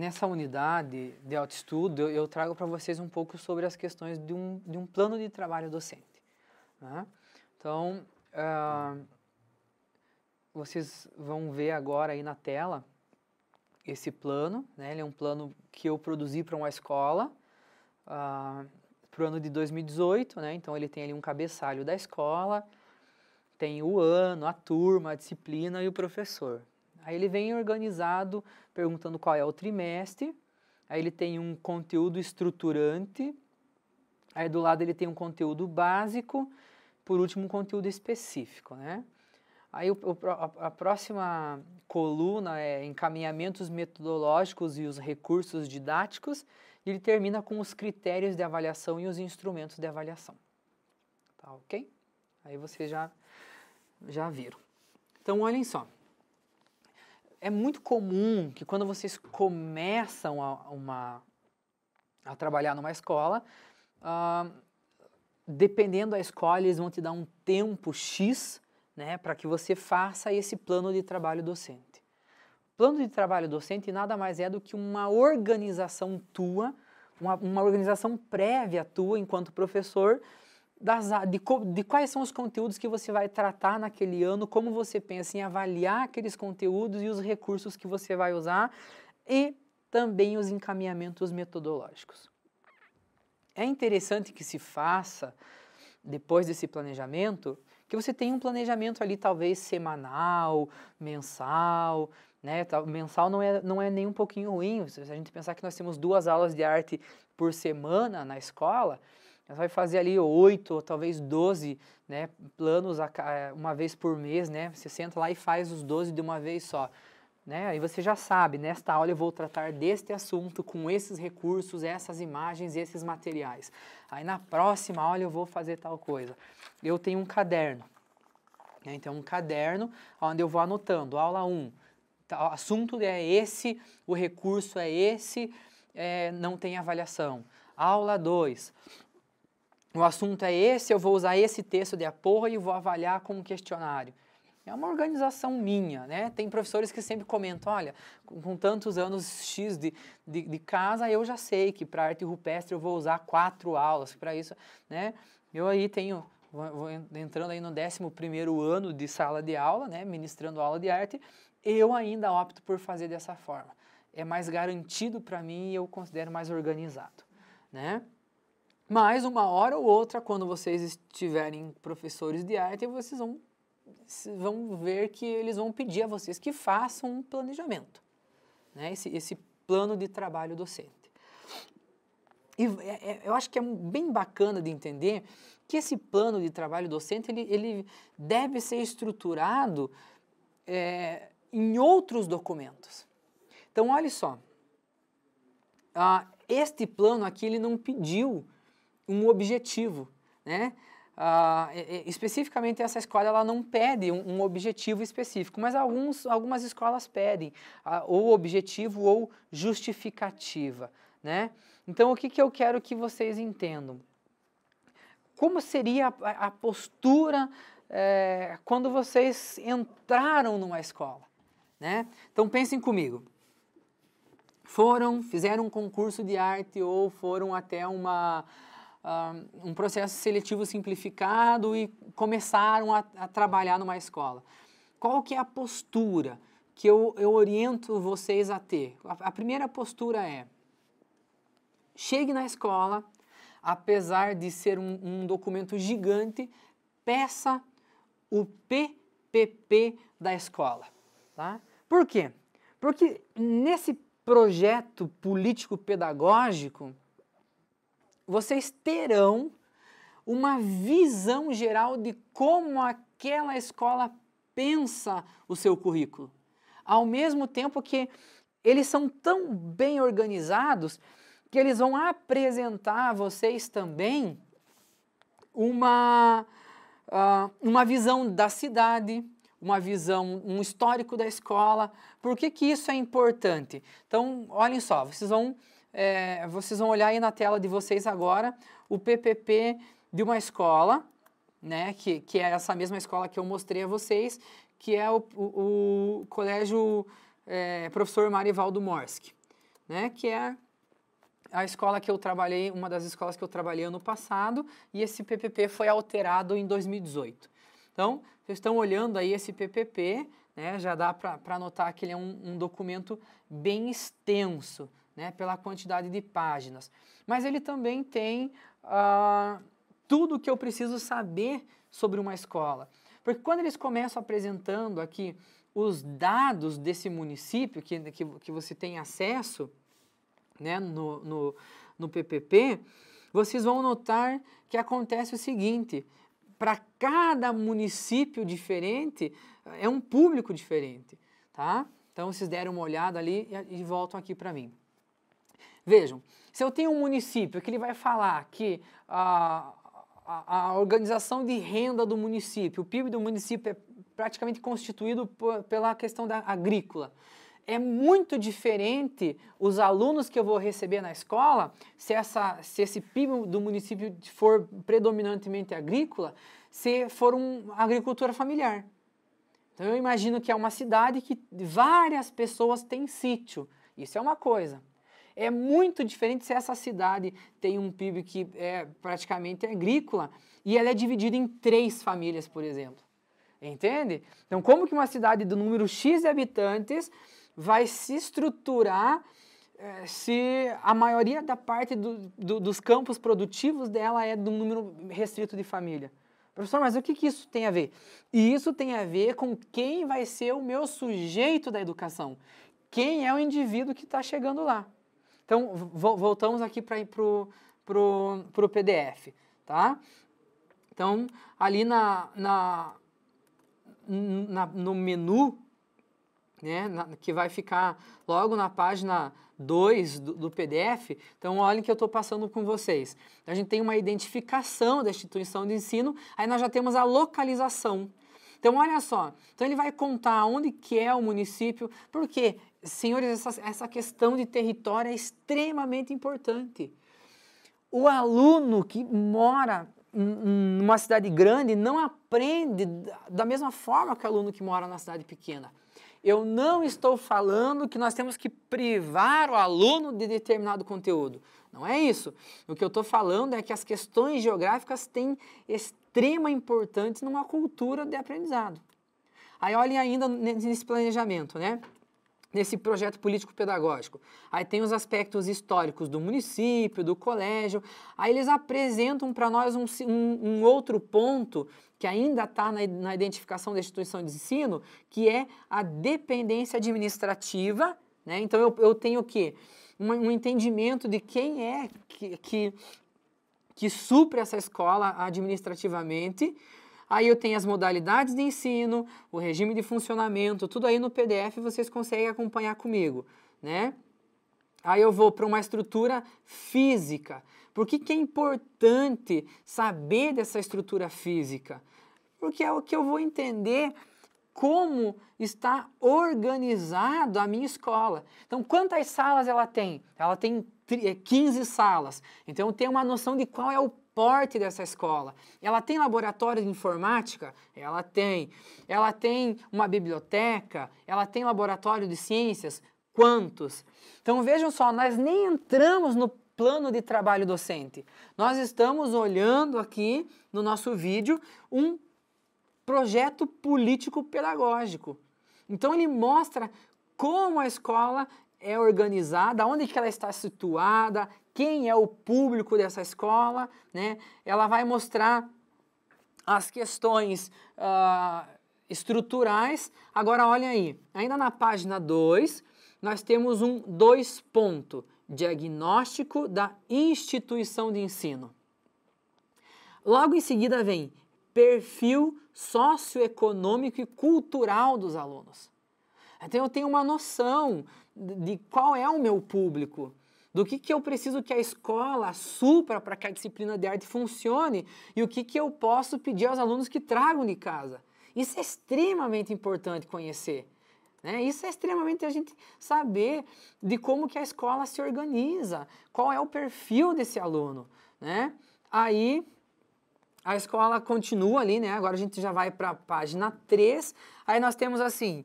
nessa unidade de autoestudo, eu trago para vocês um pouco sobre as questões de um, de um plano de trabalho docente. Né? Então, uh, vocês vão ver agora aí na tela esse plano. Né? Ele é um plano que eu produzi para uma escola uh, ah, para o ano de 2018. Né? Então, ele tem ali um cabeçalho da escola, tem o ano, a turma, a disciplina e o professor. Aí ele vem organizado perguntando qual é o trimestre, aí ele tem um conteúdo estruturante, aí do lado ele tem um conteúdo básico, por último um conteúdo específico, né? Aí o, a, a próxima coluna é encaminhamentos metodológicos e os recursos didáticos, e ele termina com os critérios de avaliação e os instrumentos de avaliação. Tá ok? Aí vocês já, já viram. Então olhem só. É muito comum que quando vocês começam a, uma, a trabalhar numa escola, uh, dependendo da escola, eles vão te dar um tempo X né, para que você faça esse plano de trabalho docente. Plano de trabalho docente nada mais é do que uma organização tua, uma, uma organização prévia tua enquanto professor, das, de, de quais são os conteúdos que você vai tratar naquele ano, como você pensa em avaliar aqueles conteúdos e os recursos que você vai usar e também os encaminhamentos metodológicos. É interessante que se faça, depois desse planejamento, que você tenha um planejamento ali talvez semanal, mensal, né? Mensal não é, não é nem um pouquinho ruim. Se a gente pensar que nós temos duas aulas de arte por semana na escola, ela vai fazer ali oito ou talvez doze né, planos eh, uma vez por mês, né? Você senta lá e faz os doze de uma vez só. Né? Aí você já sabe, nesta aula eu vou tratar deste assunto com esses recursos, essas imagens, esses materiais. Aí na próxima aula eu vou fazer tal coisa. Eu tenho um caderno. Né? Então, um caderno onde eu vou anotando. Aula 1, tá, assunto é esse, o recurso é esse, é, não tem avaliação. Aula 2, o assunto é esse, eu vou usar esse texto de apoio e vou avaliar com um questionário. É uma organização minha, né? Tem professores que sempre comentam, olha, com tantos anos X de, de, de casa, eu já sei que para arte rupestre eu vou usar quatro aulas, para isso, né? Eu aí tenho, vou entrando aí no 11 primeiro ano de sala de aula, né? Ministrando aula de arte, eu ainda opto por fazer dessa forma. É mais garantido para mim e eu considero mais organizado, né? Mas uma hora ou outra, quando vocês estiverem professores de arte, vocês vão, vão ver que eles vão pedir a vocês que façam um planejamento, né? esse, esse plano de trabalho docente. E é, é, eu acho que é bem bacana de entender que esse plano de trabalho docente ele, ele deve ser estruturado é, em outros documentos. Então, olha só, ah, este plano aqui ele não pediu um objetivo, né? Uh, especificamente essa escola ela não pede um, um, objetivo específico, mas alguns, algumas escolas pedem uh, ou objetivo ou justificativa, né? Então o que, que eu quero que vocês entendam? Como seria a, a postura é, quando vocês entraram numa escola, né? Então pensem comigo. Foram, fizeram um concurso de arte ou foram até uma um processo seletivo simplificado e começaram a, a trabalhar numa escola. Qual que é a postura que eu, eu oriento vocês a ter? A, a primeira postura é, chegue na escola, apesar de ser um, um documento gigante, peça o PPP da escola. Tá? Por quê? Porque nesse projeto político-pedagógico, vocês terão uma visão geral de como aquela escola pensa o seu currículo. Ao mesmo tempo que eles são tão bem organizados que eles vão apresentar a vocês também uma, uh, uma visão da cidade, uma visão, um histórico da escola. Por que, que isso é importante? Então, olhem só, vocês vão é, vocês vão olhar aí na tela de vocês agora o PPP de uma escola, né, que, que é essa mesma escola que eu mostrei a vocês, que é o, o, o Colégio é, Professor Marivaldo Morsk, né, que é a escola que eu trabalhei, uma das escolas que eu trabalhei ano passado, e esse PPP foi alterado em 2018. Então, vocês estão olhando aí esse PPP, né, já dá para notar que ele é um, um documento bem extenso, né, pela quantidade de páginas. Mas ele também tem ah, tudo o que eu preciso saber sobre uma escola. Porque quando eles começam apresentando aqui os dados desse município que, que, que você tem acesso né, no, no, no PPP, vocês vão notar que acontece o seguinte: para cada município diferente, é um público diferente, tá? Então vocês deram uma olhada ali e, e voltam aqui para mim. Vejam, se eu tenho um município que ele vai falar que a, a, a organização de renda do município, o PIB do município é praticamente constituído por, pela questão da agrícola é muito diferente os alunos que eu vou receber na escola, se, essa, se esse PIB do município for predominantemente agrícola, se for uma agricultura familiar. Então eu imagino que é uma cidade que várias pessoas têm sítio. Isso é uma coisa é muito diferente se essa cidade tem um PIB que é praticamente agrícola e ela é dividida em três famílias, por exemplo. Entende? Então, como que uma cidade do número X de habitantes vai se estruturar eh, se a maioria da parte do, do, dos campos produtivos dela é de um número restrito de família? Professor, mas o que, que isso tem a ver? E isso tem a ver com quem vai ser o meu sujeito da educação. Quem é o indivíduo que está chegando lá. Então, voltamos aqui para o PDF, tá? Então, ali na, na, na no menu, né, na, que vai ficar logo na página 2 do, do, PDF, então olhem que eu estou passando com vocês. A gente tem uma identificação da instituição de ensino, aí nós já temos a localização. Então, olha só, então ele vai contar onde que é o município, porque senhores, essa, essa questão de território é extremamente importante. O aluno que mora numa cidade grande não aprende da mesma forma que o aluno que mora na cidade pequena. Eu não estou falando que nós temos que privar o aluno de determinado conteúdo. Não é isso. O que eu estou falando é que as questões geográficas têm extrema importância numa cultura de aprendizado. Aí olhem ainda nesse planejamento, né? nesse projeto político-pedagógico. Aí tem os aspectos históricos do município, do colégio, aí eles apresentam para nós um, um, um, outro ponto que ainda está na, na identificação da instituição de ensino, que é a dependência administrativa. Né? Então eu, eu tenho que um, um entendimento de quem é que, que, que supre essa escola administrativamente, Aí eu tenho as modalidades de ensino, o regime de funcionamento, tudo aí no PDF vocês conseguem acompanhar comigo, né? Aí eu vou para uma estrutura física. Por que, que é importante saber dessa estrutura física? Porque é o que eu vou entender como está organizado a minha escola. Então, quantas salas ela tem? Ela tem 15 eh, salas. Então, tem uma noção de qual é o porte dessa escola. Ela tem laboratório de informática? Ela tem. Ela tem uma biblioteca? Ela tem laboratório de ciências? Quantos? Então, vejam só, nós nem entramos no plano de trabalho docente. Nós estamos olhando aqui no nosso vídeo um projeto político-pedagógico. Então ele mostra como a escola é organizada, onde que ela está situada, quem é o público dessa escola, né? Ela vai mostrar as questões uh, estruturais. Agora, olha aí, ainda na página 2, nós temos um dois ponto, diagnóstico da instituição de ensino. Logo em seguida vem perfil socioeconômico e cultural dos alunos. Então eu tenho uma noção de qual é o meu público, do que, que eu preciso que a escola supra para que a disciplina de arte funcione e o que, que eu posso pedir aos alunos que tragam de casa. Isso é extremamente importante conhecer. Né? Isso é extremamente a gente saber de como que a escola se organiza, qual é o perfil desse aluno. Né? Aí a escola continua ali, né? Agora a gente já vai para a página 3. Aí nós temos assim.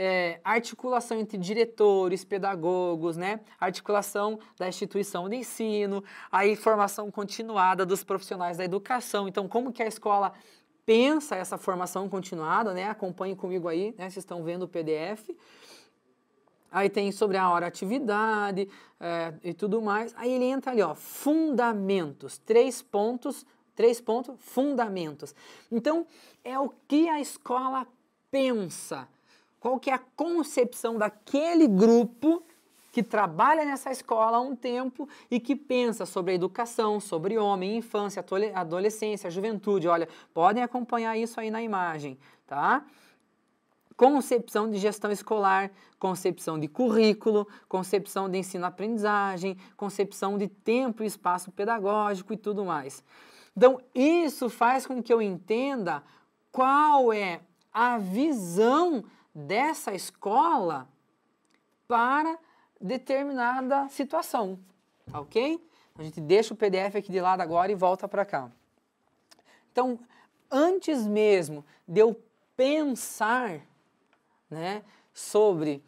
É, articulação entre diretores, pedagogos, né? articulação da instituição de ensino, aí formação continuada dos profissionais da educação. Então, como que a escola pensa essa formação continuada, né? Acompanhe comigo aí, né? Vocês estão vendo o PDF. Aí tem sobre a hora atividade é, e tudo mais. Aí ele entra ali, ó, fundamentos, três pontos Três pontos, fundamentos. Então, é o que a escola pensa. Qual que é a concepção daquele grupo que trabalha nessa escola há um tempo e que pensa sobre a educação, sobre homem, infância, adolescência, juventude. Olha, podem acompanhar isso aí na imagem, tá? Concepção de gestão escolar, concepção de currículo, concepção de ensino-aprendizagem, concepção de tempo e espaço pedagógico e tudo mais. Então, isso faz com que eu entenda qual é a visão dessa escola para determinada situação, tá ok? A gente deixa o PDF aqui de lado agora e volta para cá. Então, antes mesmo de eu pensar né, sobre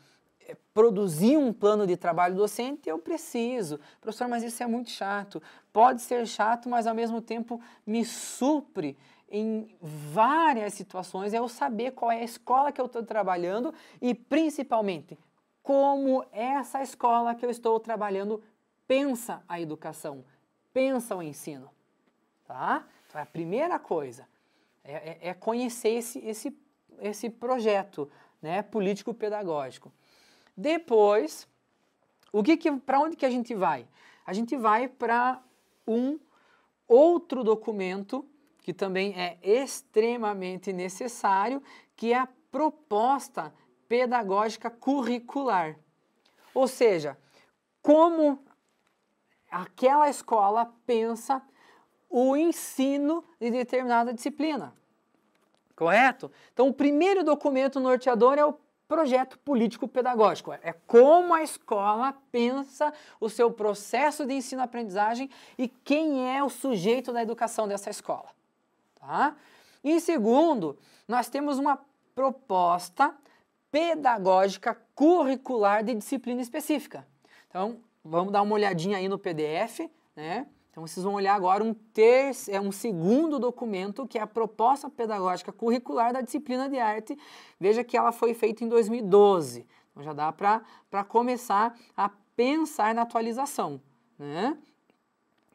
produzir um plano de trabalho docente, eu preciso. Professor, mas isso é muito chato. Pode ser chato, mas ao mesmo tempo me supre em várias situações. É eu saber qual é a escola que eu estou trabalhando e, principalmente, como é essa escola que eu estou trabalhando pensa a educação, pensa o ensino. Tá? Então, é a primeira coisa é, é, é conhecer esse, esse, esse projeto né, político-pedagógico. Depois, o que, que para onde que a gente vai? A gente vai para um outro documento que também é extremamente necessário, que é a proposta pedagógica curricular. Ou seja, como aquela escola pensa o ensino de determinada disciplina. Correto? Então, o primeiro documento norteador é o projeto político-pedagógico. É como a escola pensa o seu processo de ensino-aprendizagem e quem é o sujeito da educação dessa escola. Tá? E segundo, nós temos uma proposta pedagógica curricular de disciplina específica. Então, vamos dar uma olhadinha aí no PDF, né? Então, vocês vão olhar agora um, terço, é um segundo documento, que é a proposta pedagógica curricular da disciplina de arte. Veja que ela foi feita em 2012. Então, já dá para começar a pensar na atualização. Né?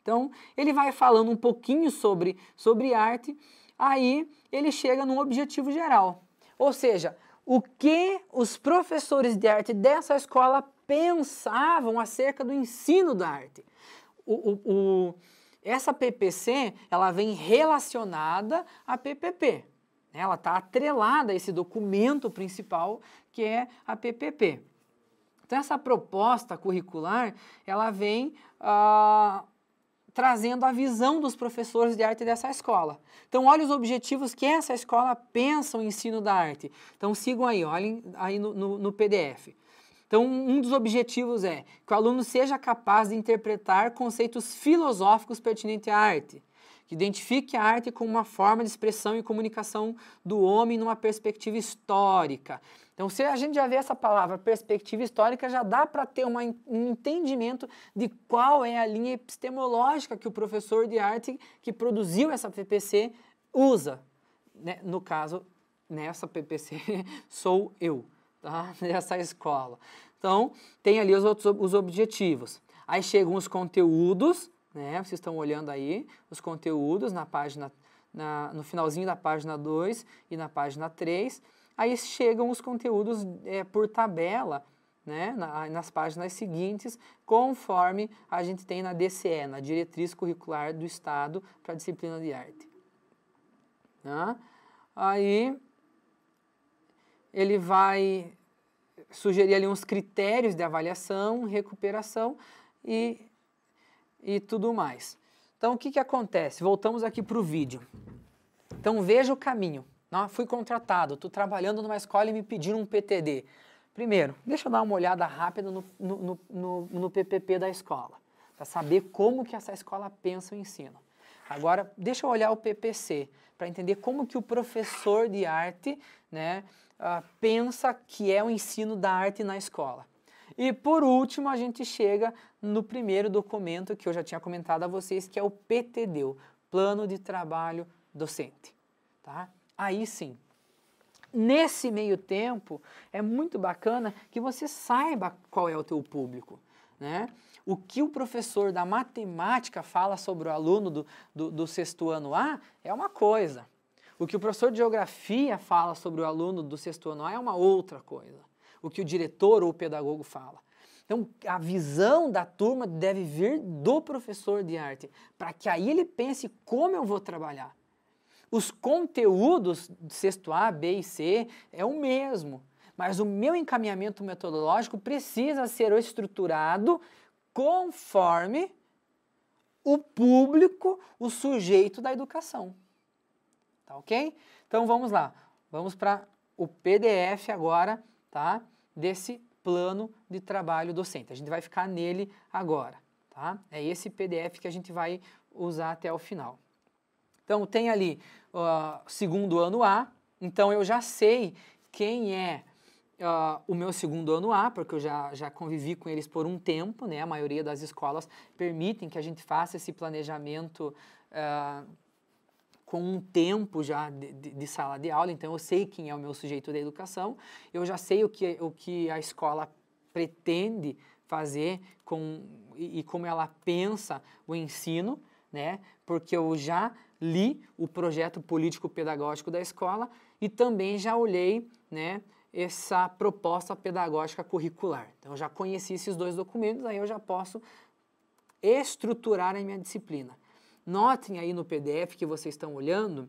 Então, ele vai falando um pouquinho sobre, sobre arte, aí ele chega num objetivo geral. Ou seja, o que os professores de arte dessa escola pensavam acerca do ensino da arte o, o, o, essa PPC ela vem relacionada à PPP. Né? Ela está atrelada a esse documento principal que é a PPP. Então, essa proposta curricular, ela vem ah, trazendo a visão dos professores de arte dessa escola. Então, olha os objetivos que essa escola pensa o ensino da arte. Então, sigam aí, olhem aí no, no, no PDF. Então, um dos objetivos é que o aluno seja capaz de interpretar conceitos filosóficos pertinentes à arte, que identifique a arte como uma forma de expressão e comunicação do homem numa perspectiva histórica. Então, se a gente já vê essa palavra perspectiva histórica, já dá para ter uma, um entendimento de qual é a linha epistemológica que o professor de arte que produziu essa PPC usa. Né? No caso, nessa PPC, sou eu tá? nessa escola. Então, tem ali os outros os objetivos. Aí chegam os conteúdos, né? Vocês estão olhando aí os conteúdos na página na, no finalzinho da página 2 e na página 3. Aí chegam os conteúdos é, por tabela, né, na, nas páginas seguintes, conforme a gente tem na DCE, na Diretriz Curricular do Estado para a Disciplina de Arte. Tá? Aí ele vai sugerir ali uns critérios de avaliação, recuperação e, e tudo mais. Então, o que, que acontece? Voltamos aqui para o vídeo. Então, veja o caminho. Não, fui contratado, estou trabalhando numa escola e me pediram um PTD. Primeiro, deixa eu dar uma olhada rápida no, no, no, no PPP da escola, para saber como que essa escola pensa o ensino. Agora, deixa eu olhar o PPC, para entender como que o professor de arte, né, ah, pensa que é o ensino da arte na escola. E por último, a gente chega no primeiro documento que eu já tinha comentado a vocês, que é o PTD, Plano de Trabalho Docente. Tá? Aí sim, nesse meio tempo, é muito bacana que você saiba qual é o teu público. Né? O que o professor da matemática fala sobre o aluno do, do, do sexto ano A é uma coisa. O que o professor de geografia fala sobre o aluno do sexto ano é uma outra coisa. O que o diretor ou o pedagogo fala. Então, a visão da turma deve vir do professor de arte, para que aí ele pense como eu vou trabalhar. Os conteúdos do sexto A, B e C é o mesmo, mas o meu encaminhamento metodológico precisa ser estruturado conforme o público, o sujeito da educação tá ok? Então vamos lá, vamos para o PDF agora, tá? Desse plano de trabalho docente. A gente vai ficar nele agora, tá? É esse PDF que a gente vai usar até o final. Então tem ali uh, segundo ano A, então eu já sei quem é uh, o meu segundo ano A, porque eu já, já convivi com eles por um tempo, né? A maioria das escolas permitem que a gente faça esse planejamento uh, com um tempo já de, de, de, sala de aula, então eu sei quem é o meu sujeito da educação, eu já sei o que, o que a escola pretende fazer com, e, e como ela pensa o ensino, né? Porque eu já li o projeto político-pedagógico da escola e também já olhei, né? essa proposta pedagógica curricular. Então, eu já conheci esses dois documentos, aí eu já posso estruturar a minha disciplina. Notem aí no PDF que vocês estão olhando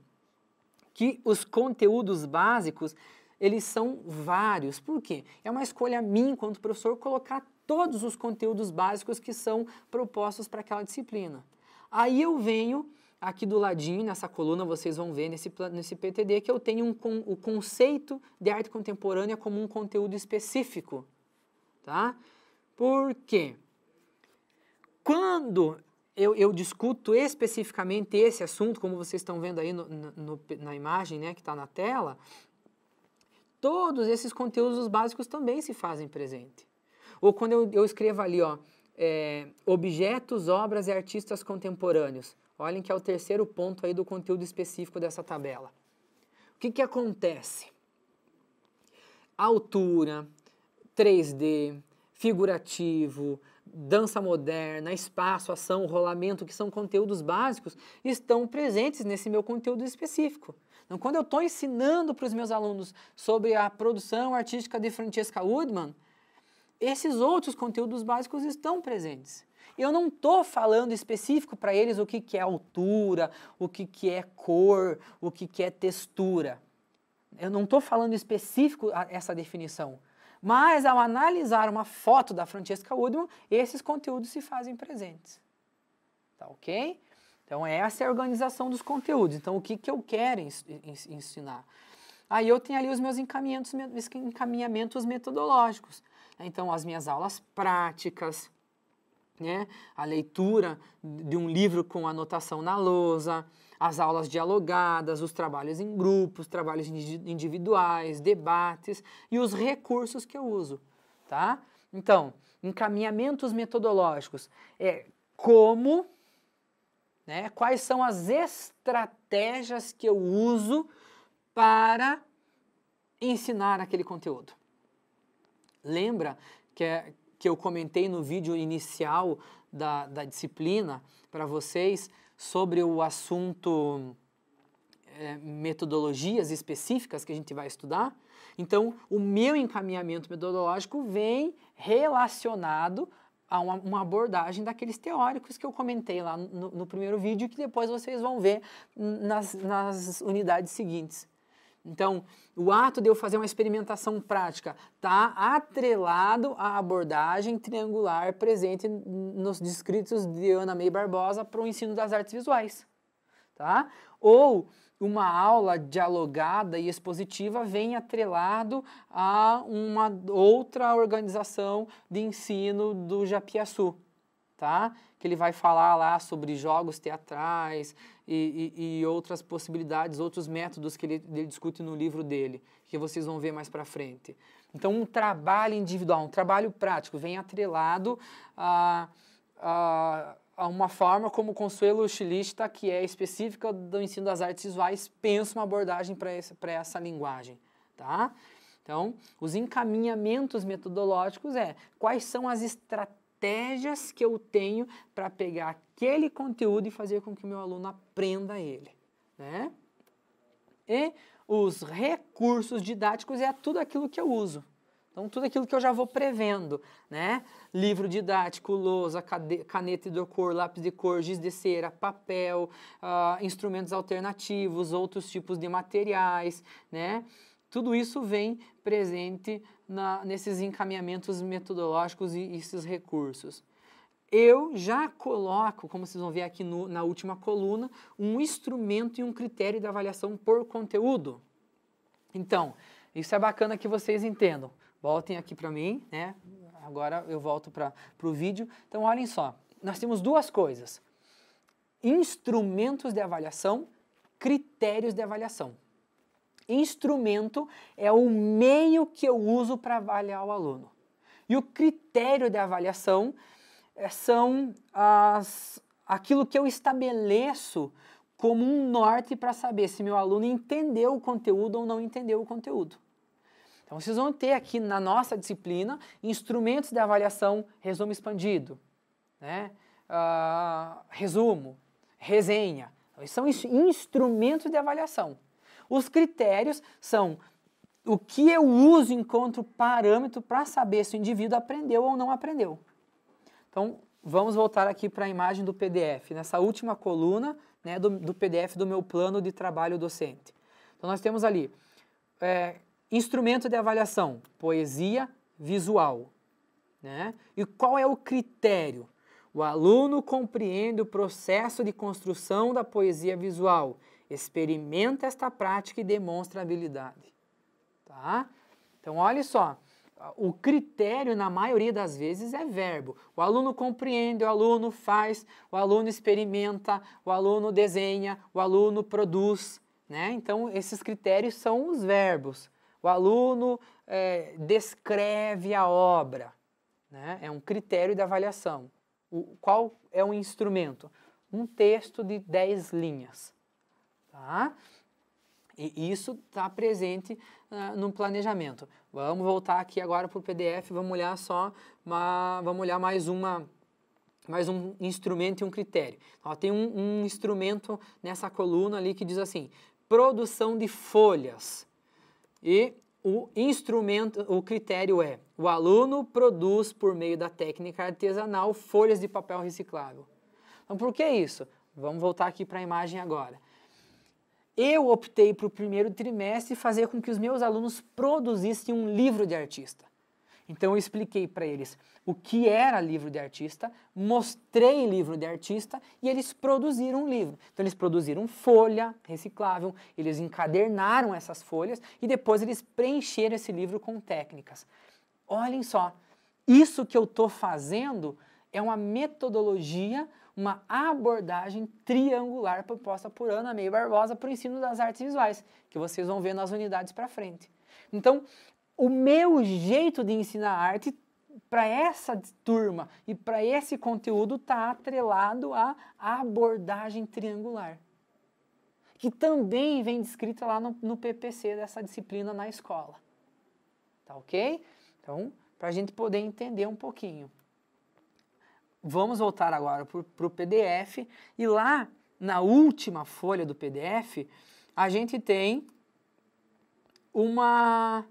que os conteúdos básicos eles são vários. Por quê? É uma escolha minha, enquanto professor, colocar todos os conteúdos básicos que são propostos para aquela disciplina. Aí eu venho aqui do ladinho, nessa coluna, vocês vão ver nesse, nesse PTD que eu tenho um, com, o conceito de arte contemporânea como um conteúdo específico. Tá? Por quê? Quando eu, eu, discuto especificamente esse assunto, como vocês estão vendo aí no, no, na imagem né, que está na tela, todos esses conteúdos básicos também se fazem presente. Ou quando eu, eu escrevo ali, ó, é, objetos, obras e artistas contemporâneos. Olhem que é o terceiro ponto aí do conteúdo específico dessa tabela. O que, que acontece? Altura, 3D, figurativo, dança moderna, espaço, ação, rolamento, que são conteúdos básicos, estão presentes nesse meu conteúdo específico. Então, quando eu estou ensinando para os meus alunos sobre a produção artística de Francesca Woodman, esses outros conteúdos básicos estão presentes. Eu não estou falando específico para eles o que, que é altura, o que, que é cor, o que, que é textura. Eu não estou falando específico essa definição. Mas ao analisar uma foto da Francesca Woodman, esses conteúdos se fazem presentes. Tá ok? Então essa é a organização dos conteúdos. Então o que, que eu quero ensinar? Aí eu tenho ali os meus encaminhamentos, encaminhamentos metodológicos. Então as minhas aulas práticas, né? a leitura de um livro com anotação na lousa, as aulas dialogadas, os trabalhos em grupos, trabalhos individuais, debates e os recursos que eu uso, tá? Então, encaminhamentos metodológicos é como, né, quais são as estratégias que eu uso para ensinar aquele conteúdo. Lembra que, é, que eu comentei no vídeo inicial da, da disciplina para vocês sobre o assunto é, metodologias específicas que a gente vai estudar. Então, o meu encaminhamento metodológico vem relacionado a uma, uma abordagem daqueles teóricos que eu comentei lá no, no primeiro vídeo, que depois vocês vão ver nas, nas unidades seguintes. Então, o ato de eu fazer uma experimentação prática está atrelado à abordagem triangular presente nos descritos de Ana May Barbosa para o ensino das artes visuais. Tá? Ou uma aula dialogada e expositiva vem atrelado a uma outra organização de ensino do Japiaçu tá? Que ele vai falar lá sobre jogos teatrais e, e, e outras possibilidades, outros métodos que ele, ele, discute no livro dele, que vocês vão ver mais para frente. Então, um trabalho individual, um trabalho prático, vem atrelado a, a, a uma forma como o Consuelo Chilista, que é específica do ensino das artes visuais, pensa uma abordagem para essa linguagem, tá? Então, os encaminhamentos metodológicos é quais são as estratégias estratégias que eu tenho para pegar aquele conteúdo e fazer com que o meu aluno aprenda ele, né? E os recursos didáticos é tudo aquilo que eu uso. Então, tudo aquilo que eu já vou prevendo, né? Livro didático, lousa, caneta de cor, lápis de cor, giz de cera, papel, uh, instrumentos alternativos, outros tipos de materiais, né? Tudo isso vem presente na, nesses encaminhamentos metodológicos e, esses recursos. Eu já coloco, como vocês vão ver aqui no, na última coluna, um instrumento e um critério de avaliação por conteúdo. Então, isso é bacana que vocês entendam. Voltem aqui para mim, né? Agora eu volto para o vídeo. Então, olhem só, nós temos duas coisas. Instrumentos de avaliação, critérios de avaliação. Instrumento é o meio que eu uso para avaliar o aluno. E o critério de avaliação eh, são as, aquilo que eu estabeleço como um norte para saber se meu aluno entendeu o conteúdo ou não entendeu o conteúdo. Então, vocês vão ter aqui na nossa disciplina instrumentos de avaliação, resumo expandido, né? Uh, resumo, resenha. Então, são instrumentos de avaliação. Os critérios são o que eu uso enquanto parâmetro para saber se o indivíduo aprendeu ou não aprendeu. Então, vamos voltar aqui para a imagem do PDF, nessa última coluna né, do, do, PDF do meu plano de trabalho docente. Então, nós temos ali é, instrumento de avaliação, poesia visual. Né? E qual é o critério? O aluno compreende o processo de construção da poesia visual Experimenta esta prática e demonstra habilidade. Tá? Então, olha só. O critério, na maioria das vezes, é verbo. O aluno compreende, o aluno faz, o aluno experimenta, o aluno desenha, o aluno produz. Né? Então, esses critérios são os verbos. O aluno é, descreve a obra. Né? É um critério de avaliação. O, qual é o instrumento? Um texto de 10 linhas. Tá? E isso está presente uh, no planejamento. Vamos voltar aqui agora para o PDF, vamos olhar só, uma, vamos olhar mais uma mais um instrumento e um critério. Ó, tem um, um instrumento nessa coluna ali que diz assim, produção de folhas. E o instrumento, o critério é, o aluno produz por meio da técnica artesanal folhas de papel reciclável. Então, por que isso? Vamos voltar aqui para a imagem agora eu optei para o primeiro trimestre fazer com que os meus alunos produzissem um livro de artista. Então eu expliquei para eles o que era livro de artista, mostrei livro de artista e eles produziram um livro. Então eles produziram folha reciclável, eles encadernaram essas folhas e depois eles preencheram esse livro com técnicas. Olhem só, isso que eu estou fazendo é uma metodologia uma abordagem triangular proposta por Ana May Barbosa para o ensino das artes visuais, que vocês vão ver nas unidades para frente. Então, o meu jeito de ensinar arte para essa turma e para esse conteúdo está atrelado à abordagem triangular, que também vem descrita lá no, no PPC dessa disciplina na escola. Tá ok? Então, para a gente poder entender um pouquinho. Vamos voltar agora para o PDF e lá na última folha do PDF a gente tem uma,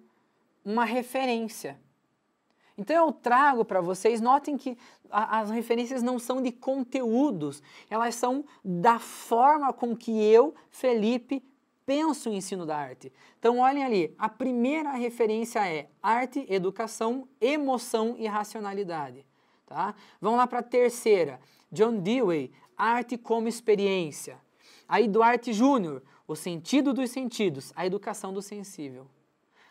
uma referência. Então eu trago para vocês, notem que a, as referências não são de conteúdos, elas são da forma com que eu, Felipe, penso o ensino da arte. Então olhem ali, a primeira referência é arte, educação, emoção e racionalidade. Tá? Vamos lá para a terceira. John Dewey, Arte como Experiência. Aí Duarte Júnior, O Sentido dos Sentidos, A Educação do Sensível.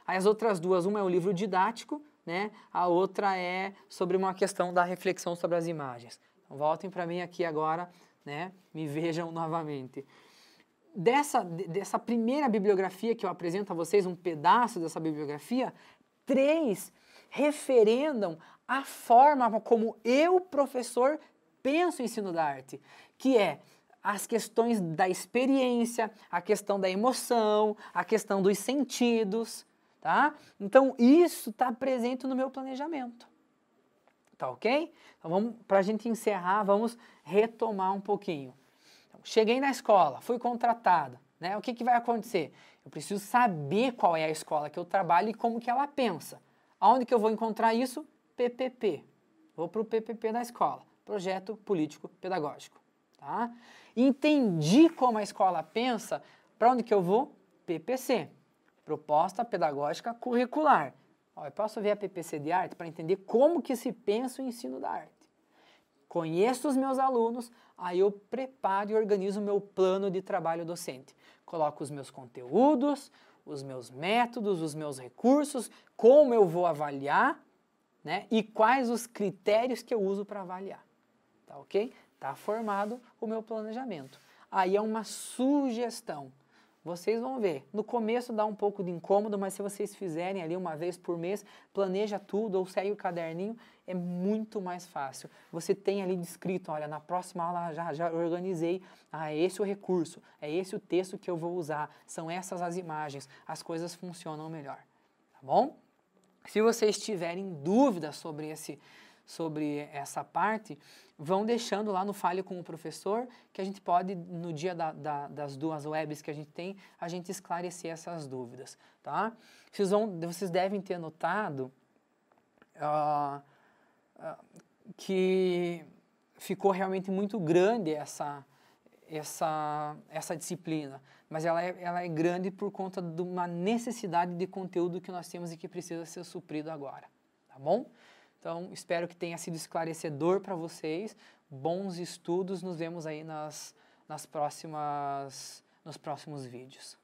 Aí as outras duas, uma é um livro didático, né? a outra é sobre uma questão da reflexão sobre as imagens. Então, voltem para mim aqui agora, né? me vejam novamente. Dessa, dessa primeira bibliografia que eu apresento a vocês, um pedaço dessa bibliografia, três referendam a forma como eu, professor, penso o ensino da arte, que é as questões da experiência, a questão da emoção, a questão dos sentidos, tá? Então isso está presente no meu planejamento, tá ok? Então vamos para a gente encerrar, vamos retomar um pouquinho. Então, cheguei na escola, fui contratado, né? O que, que vai acontecer? Eu preciso saber qual é a escola que eu trabalho e como que ela pensa. Aonde que eu vou encontrar isso? PPP. Vou para o PPP da escola, Projeto Político Pedagógico. Tá? Entendi como a escola pensa, para onde que eu vou? PPC, Proposta Pedagógica Curricular. Ó, eu posso ver a PPC de arte para entender como que se pensa o ensino da arte. Conheço os meus alunos, aí eu preparo e organizo o meu plano de trabalho docente. Coloco os meus conteúdos, os meus métodos, os meus recursos, como eu vou avaliar né? E quais os critérios que eu uso para avaliar, tá ok? Tá formado o meu planejamento. Aí é uma sugestão. Vocês vão ver. No começo dá um pouco de incômodo, mas se vocês fizerem ali uma vez por mês, planeja tudo ou segue o caderninho, é muito mais fácil. Você tem ali descrito, olha, na próxima aula já, já organizei, ah, é esse o recurso, é esse o texto que eu vou usar, são essas as imagens, as coisas funcionam melhor, tá bom? Se vocês tiverem dúvidas sobre esse sobre essa parte, vão deixando lá no Fale com o Professor, que a gente pode, no dia da, da, das duas webs que a gente tem, a gente esclarecer essas dúvidas, tá? Vocês, vão, vocês devem ter notado uh, uh, que ficou realmente muito grande essa, essa, essa disciplina mas ela é, ela é grande por conta de uma necessidade de conteúdo que nós temos e que precisa ser suprido agora, tá bom? Então, espero que tenha sido esclarecedor para vocês. Bons estudos, nos vemos aí nas, nas próximas, nos próximos vídeos.